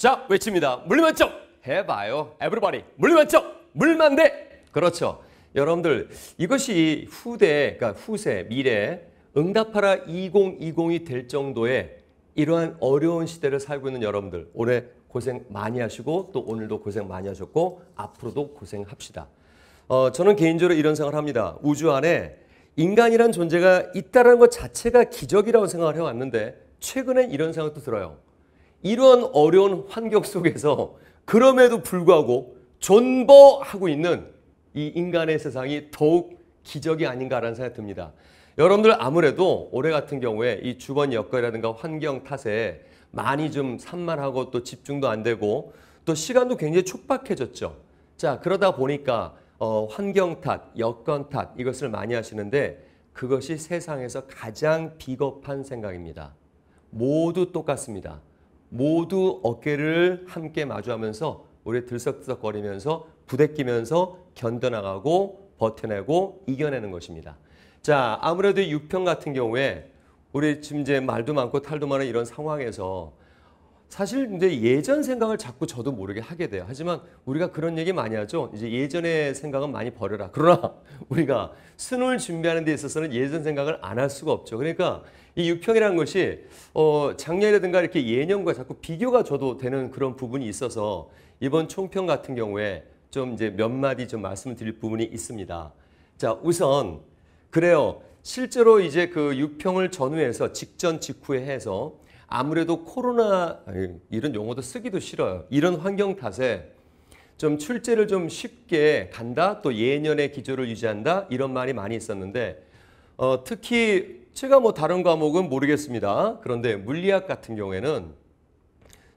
자 외칩니다. 물리면 쪽! 해봐요. 에브리바디 물리면 쪽! 물만 돼! 그렇죠. 여러분들 이것이 후대 그러니까 후세 미래 응답하라 2020이 될 정도의 이러한 어려운 시대를 살고 있는 여러분들 올해 고생 많이 하시고 또 오늘도 고생 많이 하셨고 앞으로도 고생합시다. 어, 저는 개인적으로 이런 생각을 합니다. 우주 안에 인간이란 존재가 있다는 것 자체가 기적이라고 생각을 해왔는데 최근엔 이런 생각도 들어요. 이런 어려운 환경 속에서 그럼에도 불구하고 존버하고 있는 이 인간의 세상이 더욱 기적이 아닌가라는 생각이 듭니다. 여러분들 아무래도 올해 같은 경우에 이 주변 여건이라든가 환경 탓에 많이 좀 산만하고 또 집중도 안 되고 또 시간도 굉장히 촉박해졌죠. 자, 그러다 보니까 어, 환경 탓, 여건 탓 이것을 많이 하시는데 그것이 세상에서 가장 비겁한 생각입니다. 모두 똑같습니다. 모두 어깨를 함께 마주하면서 우리 들썩들썩거리면서 부대끼면서 견뎌나가고 버텨내고 이겨내는 것입니다. 자, 아무래도 6평 같은 경우에 우리 지금 이제 말도 많고 탈도 많은 이런 상황에서 사실 근데 예전 생각을 자꾸 저도 모르게 하게 돼요. 하지만 우리가 그런 얘기 많이 하죠. 이제 예전의 생각은 많이 버려라. 그러나 우리가 수능을 준비하는 데 있어서는 예전 생각을 안 할 수가 없죠. 그러니까 이 육평이라는 것이 어 작년이라든가 이렇게 예년과 자꾸 비교가 저도 되는 그런 부분이 있어서 이번 총평 같은 경우에 좀 이제 몇 마디 좀 말씀을 드릴 부분이 있습니다. 자, 우선 그래요. 실제로 이제 그 육평을 전후해서 직전 직후에 해서 아무래도 코로나 이런 용어도 쓰기도 싫어요. 이런 환경 탓에 좀 출제를 좀 쉽게 간다 또 예년의 기조를 유지한다 이런 말이 많이 있었는데 어, 특히 제가 뭐 다른 과목은 모르겠습니다. 그런데 물리학 같은 경우에는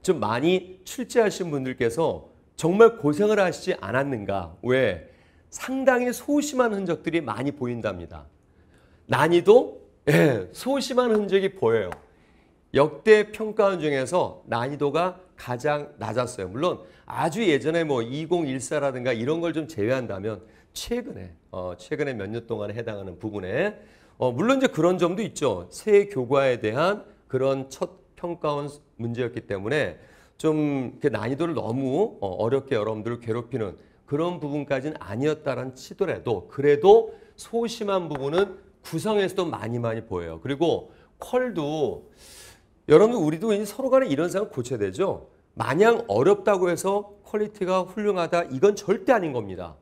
좀 많이 출제하신 분들께서 정말 고생을 하시지 않았는가. 왜? 상당히 소심한 흔적들이 많이 보인답니다. 난이도? 예, 소심한 흔적이 보여요. 역대 평가원 중에서 난이도가 가장 낮았어요. 물론 아주 예전에 뭐 2014라든가 이런 걸 좀 제외한다면 최근에 어, 최근에 몇 년 동안에 해당하는 부분에 어, 물론 이제 그런 점도 있죠. 새 교과에 대한 그런 첫 평가원 문제였기 때문에 좀 난이도를 너무 어, 어렵게 어 여러분들을 괴롭히는 그런 부분까지는 아니었다라는 치더라도 그래도 소심한 부분은 구성에서도 많이 많이 보여요. 그리고 컬도 여러분 우리도 서로 간에 이런 생각 고쳐야 되죠. 마냥 어렵다고 해서 퀄리티가 훌륭하다 이건 절대 아닌 겁니다.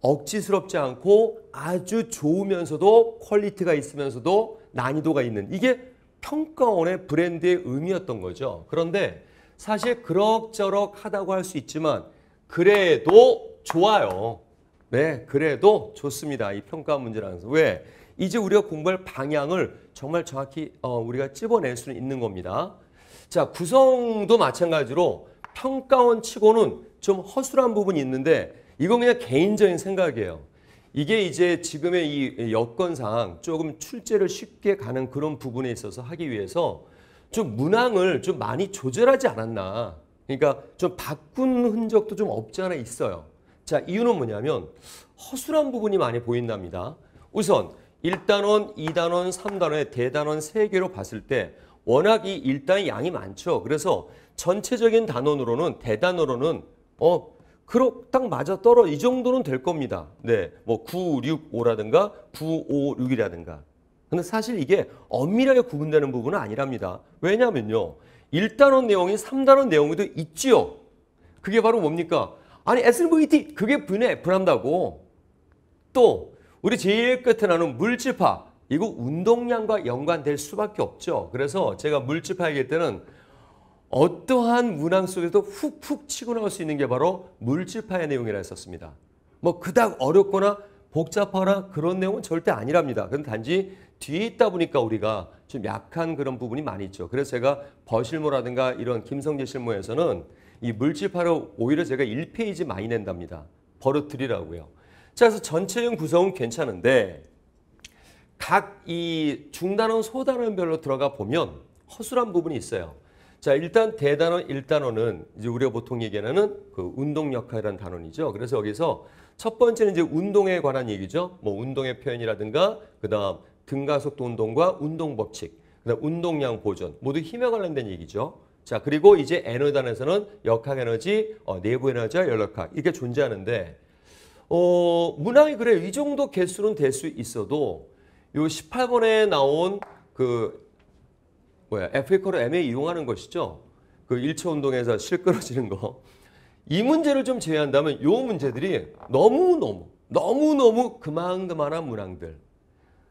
억지스럽지 않고 아주 좋으면서도 퀄리티가 있으면서도 난이도가 있는 이게 평가원의 브랜드의 의미였던 거죠. 그런데 사실 그럭저럭 하다고 할 수 있지만 그래도 좋아요. 네, 그래도 좋습니다. 이 평가 문제라는 왜? 이제 우리가 공부할 방향을 정말 정확히 어, 우리가 찝어낼 수 있는 겁니다. 자, 구성도 마찬가지로 평가원 치고는 좀 허술한 부분이 있는데 이건 그냥 개인적인 생각이에요. 이게 이제 지금의 이 여건상 조금 출제를 쉽게 가는 그런 부분에 있어서 하기 위해서 좀 문항을 좀 많이 조절하지 않았나. 그러니까 좀 바꾼 흔적도 좀 없지 않아 있어요. 자, 이유는 뭐냐면 허술한 부분이 많이 보인답니다. 우선 1단원, 2단원, 3단원의 대단원 3개로 봤을 때 워낙 이 1단 양이 많죠. 그래서 전체적인 단원으로는 대단원으로는 어 그렇 딱 맞아 떨어 이 정도는 될 겁니다. 네. 뭐 9, 6, 5라든가 9, 5, 6이라든가. 근데 사실 이게 엄밀하게 구분되는 부분은 아니랍니다. 왜냐면요. 1단원 내용이 3단원 내용에도 있지요. 그게 바로 뭡니까 아니 SVT 그게 분해 분한다고. 또 우리 제일 끝에 나는물집화 이거 운동량과 연관될 수밖에 없죠. 그래서 제가 물집합 얘기할 때는 어떠한 문항 속에도 훅훅 치고 나올 수 있는 게 바로 물집화의 내용이라 했었습니다. 뭐 그닥 어렵거나 복잡하나 거 그런 내용은 절대 아니랍니다. 근데 단지 뒤에 있다 보니까 우리가 좀 약한 그런 부분이 많이 있죠. 그래서 제가 버실모라든가 이런 김성재 실모에서는 이물집화를 오히려 제가 1페이지 많이 낸답니다. 버릇들이라고요. 자, 그래서 전체적인 구성은 괜찮은데 각 이 중단원, 소단원별로 들어가 보면 허술한 부분이 있어요. 자, 일단 대단원, 일단원은 이제 우리가 보통 얘기하는 그 운동 역할이라는 단원이죠. 그래서 여기서 첫 번째는 이제 운동에 관한 얘기죠. 뭐 운동의 표현이라든가 그다음 등가속도 운동과 운동 법칙, 그다음 운동량 보존 모두 힘에 관련된 얘기죠. 자, 그리고 이제 에너단에서는 역학 에너지, 어, 내부 에너지와 열역학 이렇게 존재하는데 어, 문항이 그래요. 이 정도 개수는 될 수 있어도 요 18번에 나온 그 뭐야 에프리로 MA 이용하는 것이죠. 그 1차 운동에서 실 끌어지는 거. 이 문제를 좀 제외한다면 요 문제들이 너무너무 너무너무 그만그만한 문항들.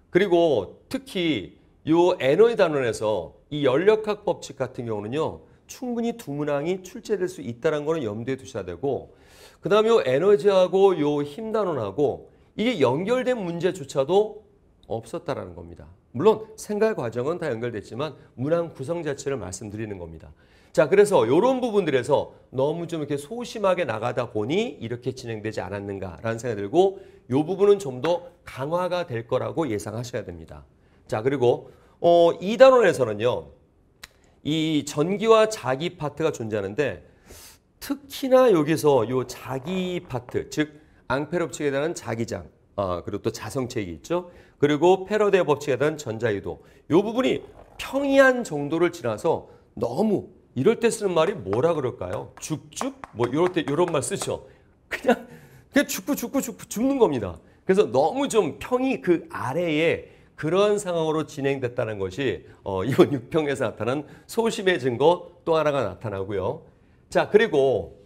그리고 특히 요 에너지 e 단원에서 이 연력학 법칙 같은 경우는요. 충분히 두 문항이 출제될 수 있다는 거는 염두에 두셔야 되고 그 다음에 요 에너지하고 요힘 단원하고 이게 연결된 문제조차도 없었다라는 겁니다. 물론 생각 과정은 다 연결됐지만 문항 구성 자체를 말씀드리는 겁니다. 자 그래서 이런 부분들에서 너무 좀 이렇게 소심하게 나가다 보니 이렇게 진행되지 않았는가라는 생각이 들고 이 부분은 좀 더 강화가 될 거라고 예상하셔야 됩니다. 자 그리고 어, 이 단원에서는요. 이 전기와 자기 파트가 존재하는데 특히나 여기서 이 자기 파트, 즉 앙페르 법칙에 대한 자기장, 아, 그리고 또 자성책이 있죠. 그리고 패러데 법칙에 대한 전자유도. 이 부분이 평이한 정도를 지나서 너무 이럴 때 쓰는 말이 뭐라 그럴까요? 죽죽 뭐 이럴 때 이런 말 쓰죠. 그냥 그냥 죽고 죽고 죽고 죽는 겁니다. 그래서 너무 좀 평이 그 아래에 그런 상황으로 진행됐다는 것이 어, 이번 6평에서 나타난 소심의 증거 또 하나가 나타나고요. 자 그리고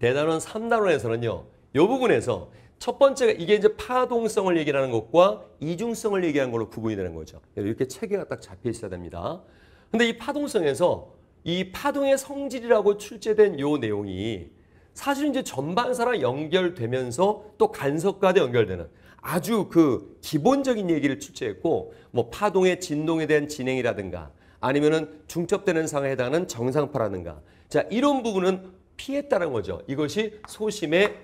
대단원 3단원에서는요. 이 부분에서 첫 번째가 이게 이제 파동성을 얘기하는 것과 이중성을 얘기하는 걸로 구분이 되는 거죠. 이렇게 체계가 딱 잡혀 있어야 됩니다. 근데 이 파동성에서 이 파동의 성질이라고 출제된 요 내용이 사실 이제 전반사랑 연결되면서 또 간섭과도 연결되는 아주 그 기본적인 얘기를 출제했고 뭐 파동의 진동에 대한 진행이라든가 아니면은 중첩되는 상에 황 해당하는 정상파라든가 자, 이런 부분은 피했다는 거죠. 이것이 소심의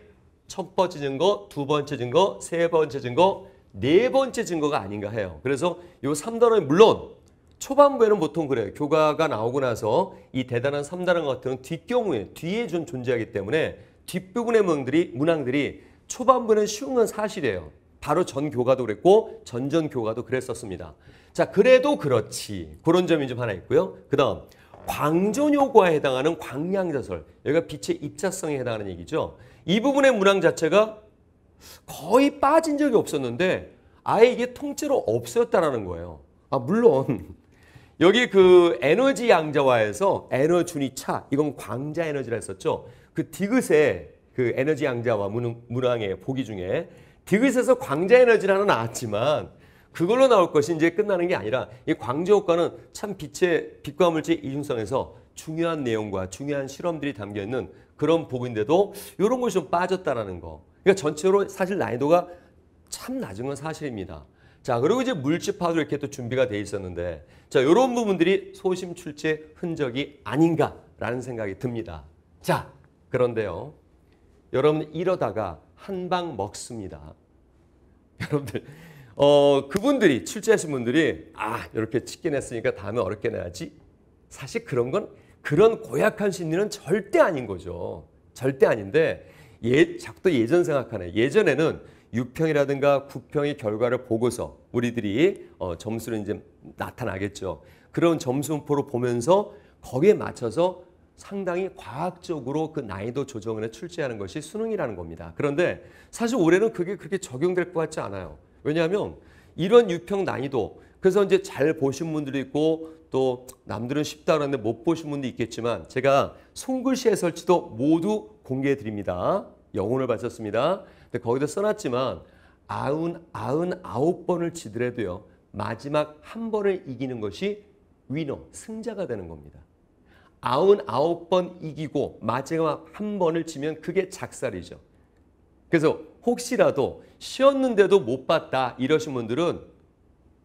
첫 번째 증거, 두 번째 증거, 세 번째 증거, 네 번째 증거가 아닌가 해요. 그래서 이 3단원이 물론 초반부에는 보통 그래요. 교과가 나오고 나서 이 대단한 3단원 같은 뒷경우에 뒤에 좀 존재하기 때문에 뒷부분의 문항들이 문항들이 초반부는 쉬운 건 사실이에요. 바로 전 교과도 그랬고 전전 교과도 그랬었습니다. 자, 그래도 그렇지. 그런 점이 좀 하나 있고요. 그다음 광전효과에 해당하는 광량자설, 여기가 빛의 입자성에 해당하는 얘기죠. 이 부분의 문항 자체가 거의 빠진 적이 없었는데 아예 이게 통째로 없어다라는 거예요. 아 물론 여기 그 에너지 양자화에서 에너준이 차, 이건 광자 에너지라 했었죠. 그 디귿의 그 에너지 양자화 문항의 보기 중에 디귿에서 광자 에너지라는 나왔지만 그걸로 나올 것이 이제 끝나는 게 아니라 이 광조 효과는 참 빛의 빛과 물질 이중성에서 중요한 내용과 중요한 실험들이 담겨 있는 그런 부분인데도 이런 것이 좀 빠졌다라는 거. 그러니까 전체로 사실 난이도가 참 낮은 건 사실입니다. 자, 그리고 이제 물집화도 이렇게 또 준비가 돼 있었는데 자, 이런 부분들이 소심 출제 흔적이 아닌가라는 생각이 듭니다. 자, 그런데요. 여러분 이러다가 한 방 먹습니다. 여러분들 어, 그분들이 출제하신 분들이 아 이렇게 쉽긴했으니까 다음에 어렵게 내야지. 사실 그런 건 그런 고약한 심리는 절대 아닌 거죠. 절대 아닌데 예, 자꾸 예전 생각하네. 예전에는 6평이라든가 9평의 결과를 보고서 우리들이 어, 점수를 이제 나타나겠죠. 그런 점수포로 보면서 거기에 맞춰서 상당히 과학적으로 그 난이도 조정을 출제하는 것이 수능이라는 겁니다. 그런데 사실 올해는 그게 그렇게 적용될 것 같지 않아요. 왜냐하면 이런 유평 난이도 그래서 이제 잘 보신 분들이 있고 또 남들은 쉽다 그러는데 못 보신 분도 있겠지만 제가 손글씨 해설지도 모두 공개해 드립니다. 영혼을 바쳤습니다. 근데 거기다 써놨지만 아흔 아흔 아홉 번을 지더라도요 마지막 한 번을 이기는 것이 위너 승자가 되는 겁니다. 아흔 아홉 번 이기고 마지막 한 번을 치면 그게 작살이죠. 그래서 혹시라도 쉬었는데도 못 봤다 이러신 분들은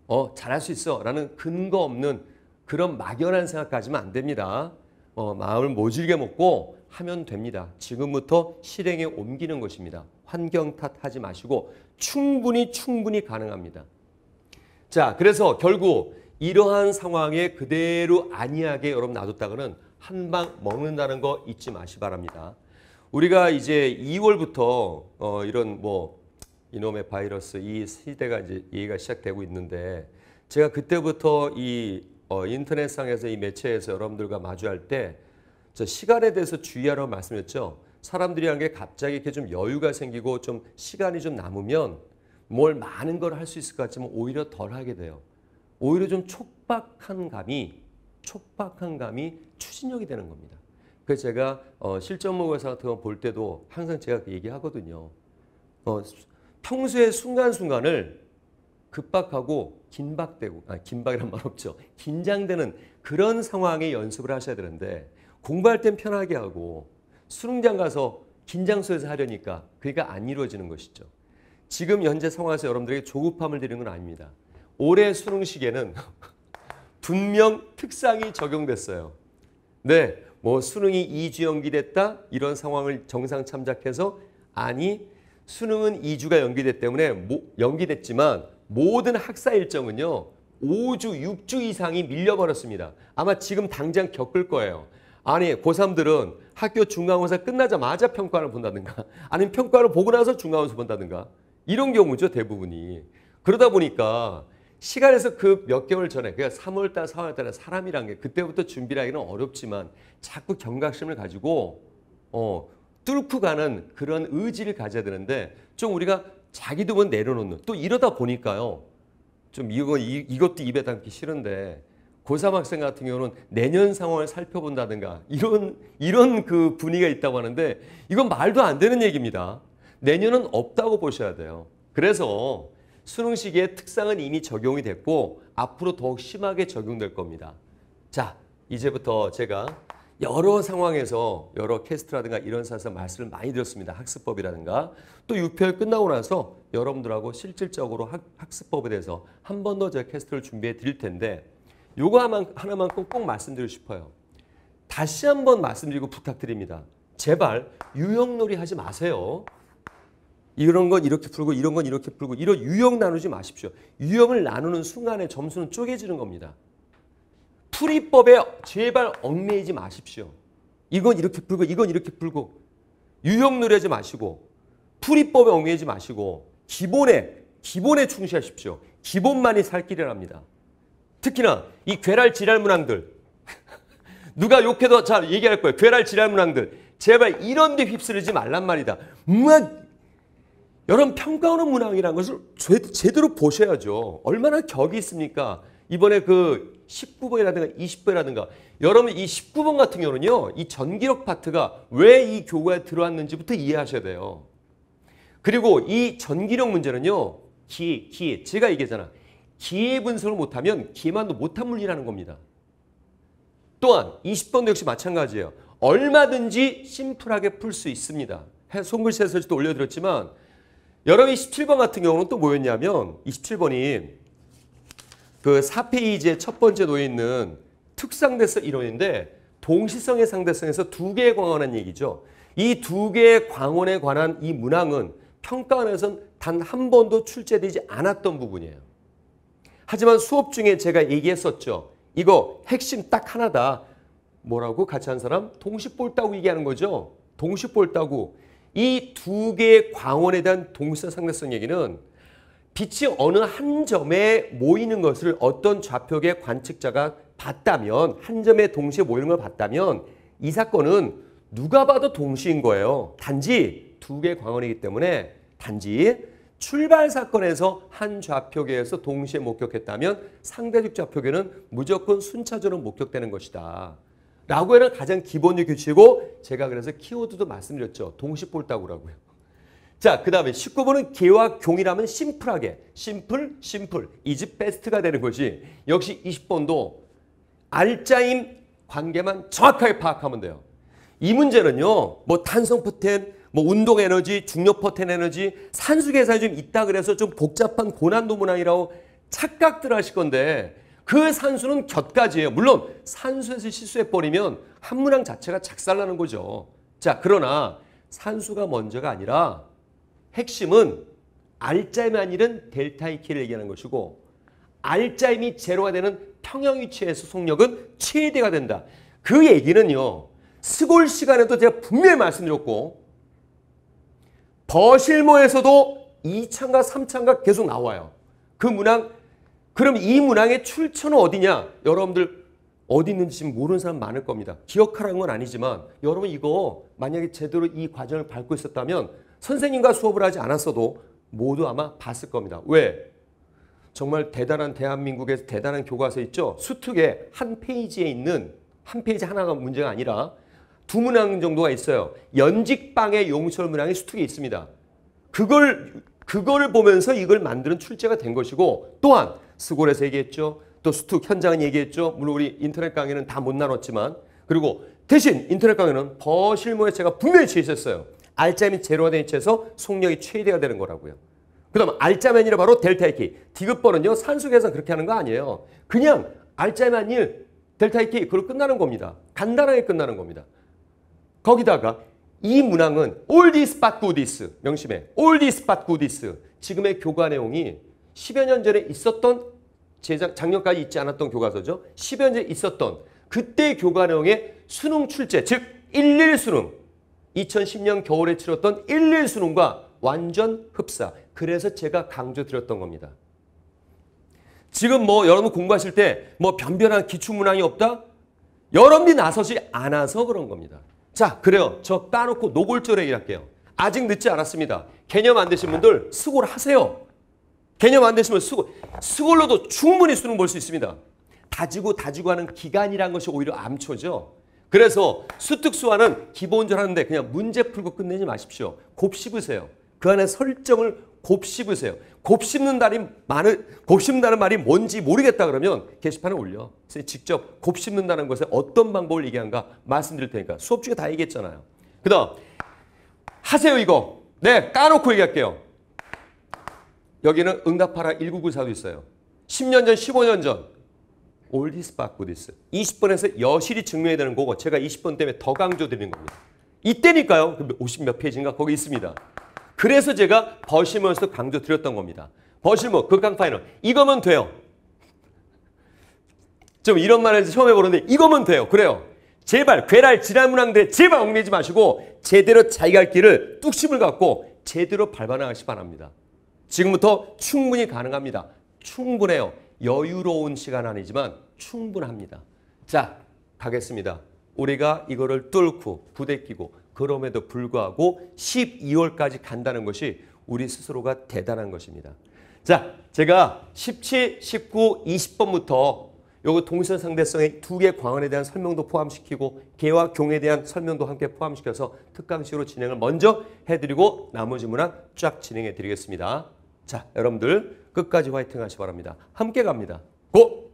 어 잘할 수 있어 라는 근거 없는 그런 막연한 생각까지면안 됩니다. 어, 마음을 모질게 먹고 하면 됩니다. 지금부터 실행에 옮기는 것입니다. 환경 탓하지 마시고 충분히 충분히 가능합니다. 자 그래서 결국 이러한 상황에 그대로 안이하게 여러분 놔뒀다가는 한 방 먹는다는 거 잊지 마시 바랍니다. 우리가 이제 2월부터 어, 이런 뭐 이놈의 바이러스 이 시대가 이제 얘기가 시작되고 있는데 제가 그때부터 이 어, 인터넷상에서 이 매체에서 여러분들과 마주할 때 저 시간에 대해서 주의하라고 말씀했죠. 사람들이 한 게 갑자기 이렇게 좀 여유가 생기고 좀 시간이 좀 남으면 뭘 많은 걸 할 수 있을 것 같지만 오히려 덜 하게 돼요. 오히려 좀 촉박한 감이 촉박한 감이 추진력이 되는 겁니다. 그래서 제가 어, 실전 모의사 같은 거볼 때도 항상 제가 그 얘기하거든요. 어, 평소의 순간순간을 급박하고 긴박되고 아 긴박이란 말 없죠. 긴장되는 그런 상황에 연습을 하셔야 되는데 공부할 땐 편하게 하고 수능장 가서 긴장 속에서 하려니까 그게니안 이루어지는 것이죠. 지금 현재 상황에서 여러분들에게 조급함을 드리는 건 아닙니다. 올해 수능 시기에는 분명 특상이 적용됐어요. 네, 뭐 수능이 2주 연기됐다 이런 상황을 정상 참작해서 아니 수능은 2주가 연기됐기 때문에 모, 연기됐지만 모든 학사 일정은요. 5주, 6주 이상이 밀려버렸습니다. 아마 지금 당장 겪을 거예요. 아니 고3들은 학교 중간고사 끝나자마자 평가를 본다든가 아니면 평가를 보고 나서 중간고사 본다든가 이런 경우죠 대부분이. 그러다 보니까 시간에서 그 몇 개월 전에 그러니까 3월달, 4월달에 사람이란 게 그때부터 준비하기는 어렵지만 자꾸 경각심을 가지고 어 뚫고 가는 그런 의지를 가져야 되는데 좀 우리가 자기도 못 뭐 내려놓는 또 이러다 보니까요. 좀 이거 이, 이것도 입에 담기 싫은데 고3 학생 같은 경우는 내년 상황을 살펴본다든가 이런 이런 그 분위기가 있다고 하는데 이건 말도 안 되는 얘기입니다. 내년은 없다고 보셔야 돼요. 그래서 수능 시기에 특상은 이미 적용이 됐고 앞으로 더욱 심하게 적용될 겁니다. 자, 이제부터 제가 여러 상황에서 여러 캐스트라든가 이런 사에서 말씀을 많이 드렸습니다. 학습법이라든가 또6회 끝나고 나서 여러분들하고 실질적으로 학, 습법에 대해서 한 번 더 제가 캐스트를 준비해 드릴 텐데 요거 하나만 꼭, 꼭 말씀드리고 싶어요. 다시 한 번 말씀드리고 부탁드립니다. 제발 유형놀이 하지 마세요. 이런 건 이렇게 풀고 이런 건 이렇게 풀고 이런 유형 나누지 마십시오. 유형을 나누는 순간에 점수는 쪼개지는 겁니다. 풀이법에 제발 얽매이지 마십시오. 이건 이렇게 풀고 이건 이렇게 풀고 유형 누려지 마시고 풀이법에 얽매이지 마시고 기본에 기본에 충실하십시오. 기본만이 살 길이랍니다. 특히나 이 괴랄 지랄 문항들 누가 욕해도 잘 얘기할 거예요. 괴랄 지랄 문항들 제발 이런 데 휩쓸리지 말란 말이다. 문 여러분 평가하는 문항이라는 것을 제, 제대로 보셔야죠. 얼마나 격이 있습니까? 이번에 그 19번이라든가 20번이라든가 여러분 이 19번 같은 경우는요. 이 전기력 파트가 왜 이 교과에 들어왔는지부터 이해하셔야 돼요. 그리고 이 전기력 문제는요. 기, 기, 제가 얘기하잖아. 기의 분석을 못하면 기만도 못한 물리라는 겁니다. 또한 20번도 역시 마찬가지예요. 얼마든지 심플하게 풀 수 있습니다. 손글씨에서도 올려드렸지만 여러분이 17번 같은 경우는 또 뭐였냐면 27번이 그 4페이지의 첫 번째 놓여 있는 특상대성 이론인데 동시성의 상대성에서 두 개의 광원한 얘기죠. 이 두 개의 광원에 관한 이 문항은 평가원에서는단 한 번도 출제되지 않았던 부분이에요. 하지만 수업 중에 제가 얘기했었죠. 이거 핵심 딱 하나다. 뭐라고 같이 한 사람? 동시볼따구 얘기하는 거죠. 동시볼따구. 이 두 개의 광원에 대한 동시성 상대성 얘기는 빛이 어느 한 점에 모이는 것을 어떤 좌표계 관측자가 봤다면 한 점에 동시에 모이는 걸 봤다면 이 사건은 누가 봐도 동시인 거예요. 단지 두 개 광원이기 때문에 단지 출발 사건에서 한 좌표계에서 동시에 목격했다면 상대적 좌표계는 무조건 순차적으로 목격되는 것이다. 라고 하는 가장 기본의 규칙이고 제가 그래서 키워드도 말씀드렸죠. 동시 볼따구라고요. 자, 그 다음에 19번은 개와 경이라면 심플하게 심플, 심플 이집 베스트가 되는 것이 역시 20번도 알짜인 관계만 정확하게 파악하면 돼요. 이 문제는요. 뭐 탄성 포텐, 뭐 운동 에너지, 중력 포텐 에너지, 산수 계산이 좀 있다 그래서 좀 복잡한 고난도 문항이라고 착각들 하실 건데 그 산수는 곁가지예요 물론 산수에서 실수해버리면 한 문항 자체가 작살나는 거죠. 자, 그러나 산수가 먼저가 아니라 핵심은 알짜임이 아니란 델타이 키를 얘기하는 것이고 알짜임이 제로가 되는 평형 위치에서 속력은 최대가 된다. 그 얘기는요. 스골 시간에도 제가 분명히 말씀드렸고 버실모에서도 2창과 3창과 계속 나와요. 그 문항 그럼 이 문항의 출처는 어디냐? 여러분들 어디 있는지 지금 모르는 사람 많을 겁니다. 기억하라는 건 아니지만 여러분 이거 만약에 제대로 이 과정을 밟고 있었다면 선생님과 수업을 하지 않았어도 모두 아마 봤을 겁니다. 왜? 정말 대단한 대한민국에서 대단한 교과서 있죠? 수특에 한 페이지에 있는 한 페이지 하나가 문제가 아니라 두 문항 정도가 있어요. 연직방의 용설 문항이 수특에 있습니다. 그걸 그거를 보면서 이걸 만드는 출제가 된 것이고 또한 스골에서 얘기했죠. 또 수특 현장은 얘기했죠. 물론 우리 인터넷 강의는 다 못 나눴지만 그리고 대신 인터넷 강의는 버실모에 제가 분명히 취했었어요. 알짜면 제로가 되는 체에서 속력이 최대가 되는 거라고요. 그 다음 알짜면이라 바로 델타 K. 디귿번은요. 산수 계산 그렇게 하는 거 아니에요. 그냥 알짜면 1, 델타 K 그걸 끝나는 겁니다. 간단하게 끝나는 겁니다. 거기다가 이 문항은 all this but good is 명심해. all this but good is 지금의 교과 내용이 10여 년 전에 있었던 제작 작년까지 있지 않았던 교과서죠. 10여 년 전에 있었던 그때 교과 내용의 수능 출제 즉11 수능 2010년 겨울에 치렀던 1.1 수능과 완전 흡사. 그래서 제가 강조드렸던 겁니다. 지금 뭐 여러분 공부하실 때 뭐 변변한 기초문항이 없다? 여러분이 나서지 않아서 그런 겁니다. 자, 그래요. 저 까놓고 노골적 얘기할게요. 아직 늦지 않았습니다. 개념 안 되신 분들 수고를 하세요. 개념 안 되시면 수고, 수골로도 충분히 수능 볼 수 있습니다. 다지고 다지고 하는 기간이란 것이 오히려 암초죠. 그래서 수특수화는 기본적으로 하는데 그냥 문제 풀고 끝내지 마십시오. 곱씹으세요. 그 안에 설정을 곱씹으세요. 곱씹는 다리 많은 곱씹는다는 말이 뭔지 모르겠다 그러면 게시판에 올려. 직접 곱씹는다는 것에 어떤 방법을 얘기한가 말씀드릴 테니까 수업 중에 다 얘기했잖아요. 그다음 하세요 이거. 네 까놓고 얘기할게요. 여기는 응답하라 1994도 있어요. 10년 전, 15년 전올 l 스박 h 디스 20번에서 여실히 증명해야 되는 거고 제가 20번 때문에 더 강조드리는 겁니다. 이때니까요. 50몇 페이지인가 거기 있습니다. 그래서 제가 버실먼에 강조드렸던 겁니다. 버실먼 극강 파이널 이거면 돼요. 좀 이런 말을 처음 해보는데 이거면 돼요. 그래요. 제발 괴랄 지랄문항들 제발 얽매지 마시고 제대로 자기가 할 길을 뚝심을 갖고 제대로 밟아나가시 바랍니다. 지금부터 충분히 가능합니다. 충분해요. 여유로운 시간 아니지만 충분합니다. 자, 가겠습니다. 우리가 이거를 뚫고 부대끼고 그럼에도 불구하고 12월까지 간다는 것이 우리 스스로가 대단한 것입니다. 자, 제가 17, 19, 20번부터 요거 동선 상대성의 두 개 광원에 대한 설명도 포함시키고 개와 경에 대한 설명도 함께 포함시켜서 특강식으로 진행을 먼저 해드리고 나머지 문항 쫙 진행해 드리겠습니다. 자, 여러분들 끝까지 화이팅 하시 기 바랍니다. 함께 갑니다. 고!